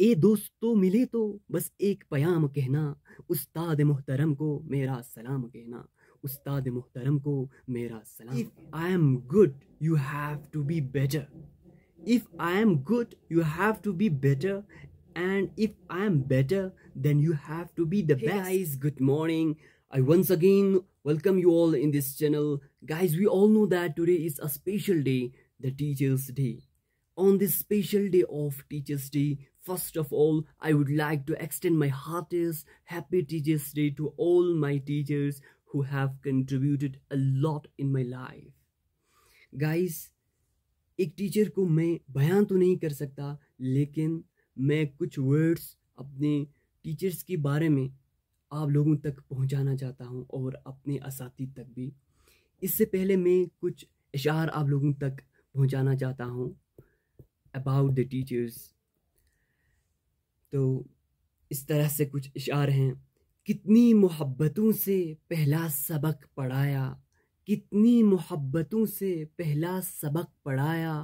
ए दोस्तों तो मिले तो बस एक पयाम कहना उस्ताद मोहतरम को मेरा सलाम कहना उस्ताद मोहतरम को मेरा सलाम if I am good you have to be better if I am good you have to be better and if I am better then you have to be the best good morning I once again welcome you all in this channel guys we all know that today is a special day the teachers day On this special day of Teachers' Day, first of all, I would like to extend my heartiest happy Teachers' Day to all my teachers who have contributed a lot in my life. Guys, एक teacher को मैं बयान तो नहीं कर सकता लेकिन मैं कुछ वर्ड्स अपने टीचर्स के बारे में आप लोगों तक पहुंचाना चाहता हूं और अपने इस तक भी इससे पहले मैं कुछ इशार आप लोगों तक पहुंचाना चाहता हूं अबाउट द टीचर्स तो इस तरह से कुछ इशार हैं कितनी मोहब्बतों से पहला सबक पढ़ाया कितनी मोहब्बतों से पहला सबक पढ़ाया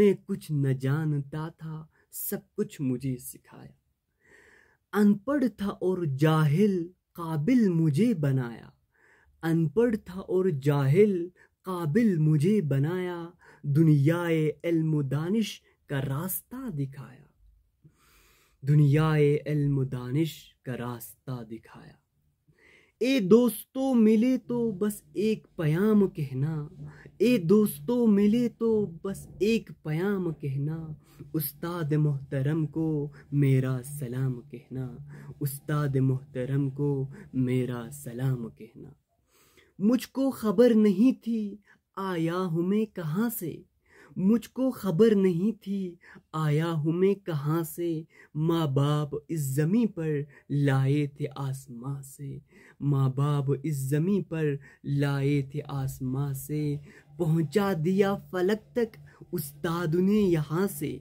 मैं कुछ न जानता था सब कुछ मुझे सिखाया अनपढ़ था और जाहिल काबिल मुझे बनाया अनपढ़ था और जाहिल काबिल मुझे बनाया दुनियाए इल्म दानिश का रास्ता दिखाया दुनिया एल्म दानिश का रास्ता दिखाया ए दोस्तों मिले तो बस एक प्याम कहना ए दोस्तों मिले तो बस एक प्याम कहना उस्ताद मोहतरम को मेरा सलाम कहना उस्ताद मोहतरम को मेरा सलाम कहना मुझको खबर नहीं थी आया हूँ मैं कहाँ से मुझको खबर नहीं थी आया हूँ मैं कहाँ से माँ बाप इस ज़मी पर लाए थे आसमां से माँ बाप इस ज़मी पर लाए थे आसमां से पहुँचा दिया फलक तक उस्ताद ने यहाँ से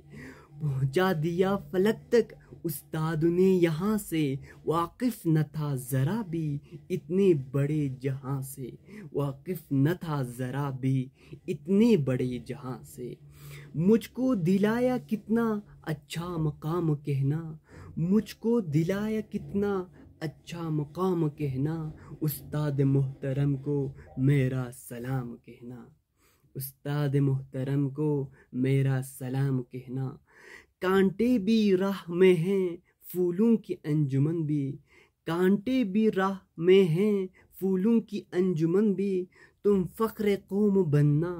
पहुँचा दिया फलक तक उस्ताद ने यहाँ से वाकिफ न था ज़रा भी इतने बड़े जहाँ से वाकिफ न था ज़रा भी इतने बड़े जहाँ से मुझको दिलाया कितना अच्छा मकाम कहना मुझको दिलाया कितना अच्छा मकाम कहना उस्ताद मोहतरम को मेरा सलाम कहना उस्ताद मोहतरम को मेरा सलाम कहना कांटे भी राह में हैं फूलों की अंजुमन भी कांटे भी राह में हैं फूलों की अंजुमन भी तुम फ़ख्र कौम बनना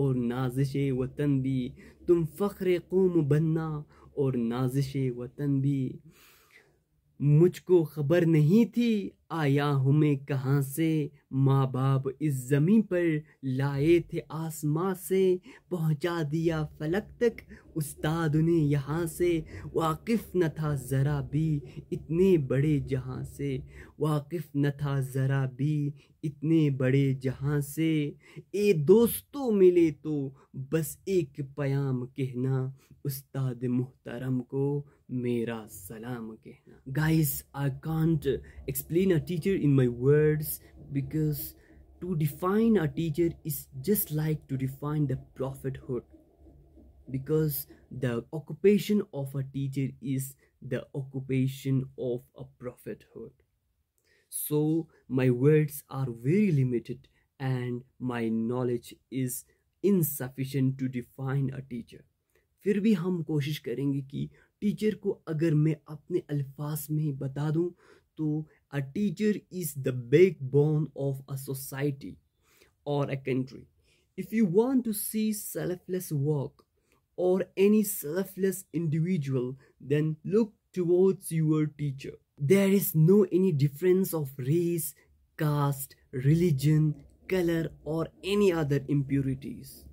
और नाजिश वतन भी तुम फ़ख्र कौम बनना और नाजिश वतन भी मुझको ख़बर नहीं थी आया हूँ मैं कहाँ से माँ बाप इस ज़मीन पर लाए थे आसमां से पहुँचा दिया फलक तक उस्ताद उन्हें यहाँ से वाकिफ़ न था ज़रा भी इतने बड़े जहाँ से वाकिफ़ न था ज़रा भी इतने बड़े जहाँ से ए दोस्तों मिले तो बस एक पयाम कहना उस्ताद मोहतरम को मेरा सलाम कहना guys I can't explain teacher in my words because to define a teacher is just like to define the prophethood because the occupation of a teacher is the occupation of a prophethood so my words are very limited and my knowledge is insufficient to define a teacher फिर भी हम कोशिश करेंगे कि teacher को अगर मैं अपने अल्फाज में बता दूं तो a teacher is the backbone of a society or a country. If you want to see selfless work or any selfless individual, then look towards your teacher. There is no any difference of race, caste, religion, color or any other impurities.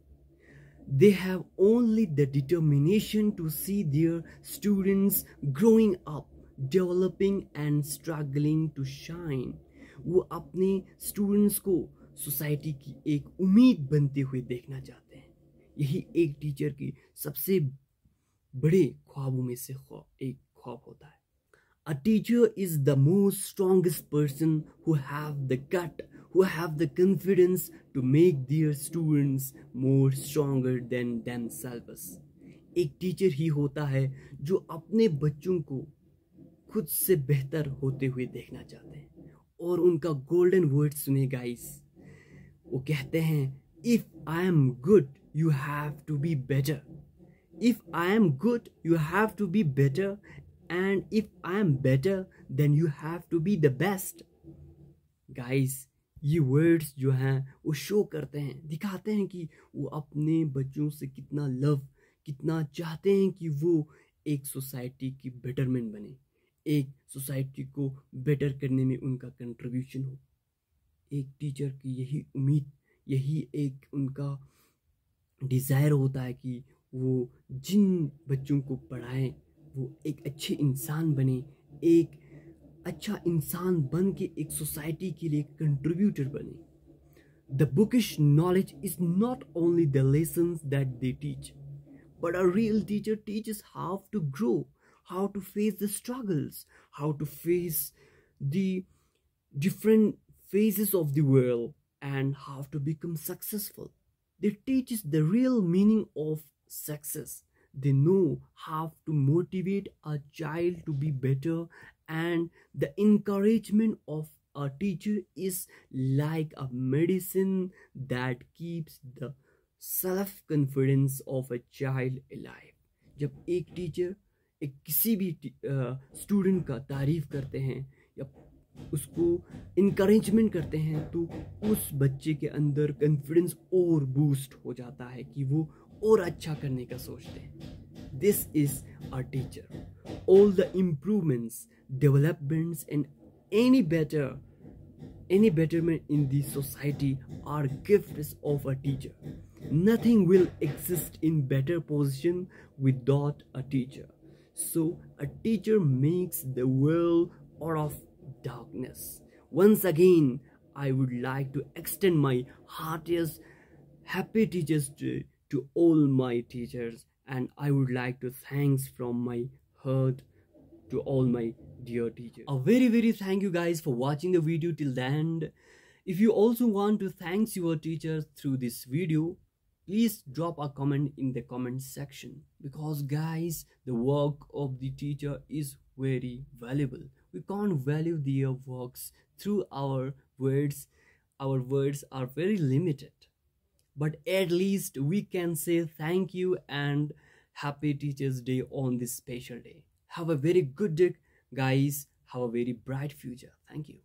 They have only the determination to see their students growing up developing and struggling to shine वो अपने students को society की एक उम्मीद बनते हुए देखना चाहते हैं यही एक टीचर की सबसे बड़े ख्वाबों में से एक ख्वाब होता है a teacher is the most strongest person who have the cut who have the confidence to make their students more stronger than themselves एक टीचर ही होता है जो अपने बच्चों को खुद से बेहतर होते हुए देखना चाहते हैं और उनका गोल्डन वर्ड सुने गाइस वो कहते हैं if I am good you have to be better if I am good you have to be better and if I am better then you have to be the best guys ये words जो हैं वो show करते हैं दिखाते हैं कि वो अपने बच्चों से कितना लव कितना चाहते हैं कि वो एक सोसाइटी की बेटरमेंट बने एक सोसाइटी को बेटर करने में उनका कंट्रीब्यूशन हो एक टीचर की यही उम्मीद यही एक उनका डिज़ायर होता है कि वो जिन बच्चों को पढ़ाएं वो एक अच्छे इंसान बने एक अच्छा इंसान बन के एक सोसाइटी के लिए कंट्रीब्यूटर बने the bookish knowledge is not only the lesson that they teach but a real teacher is how to grow how to face the struggles, how to face the different phases of the world and how to become successful. They teach us the real meaning of success. They know how to motivate a child to be better and the encouragement of a teacher is like a medicine that keeps the self confidence of a child alive जब एक teacher एक किसी भी student का तारीफ़ करते हैं या उसको इनक्रेजमेंट करते हैं तो उस बच्चे के अंदर कॉन्फिडेंस और बूस्ट हो जाता है कि वो और अच्छा करने का सोचते हैं this is our teacher all the improvements developments and any better any betterment in the society are gift of a teacher nothing will exist in better position without a teacher So a teacher makes the world out of darkness. Once again, I would like to extend my heartiest happy teachers to, to all my teachers and I would like to thanks from my heart to all my dear teachers. A very very thank you guys for watching the video till the end. If you also want to thanks your teachers through this video, please drop a comment in the comment section because guys the work of the teacher is very valuable we can't value their works through our words our words are very limited but at least we can say thank you and happy teachers day on this special day have a very good day guys have a very bright future thank you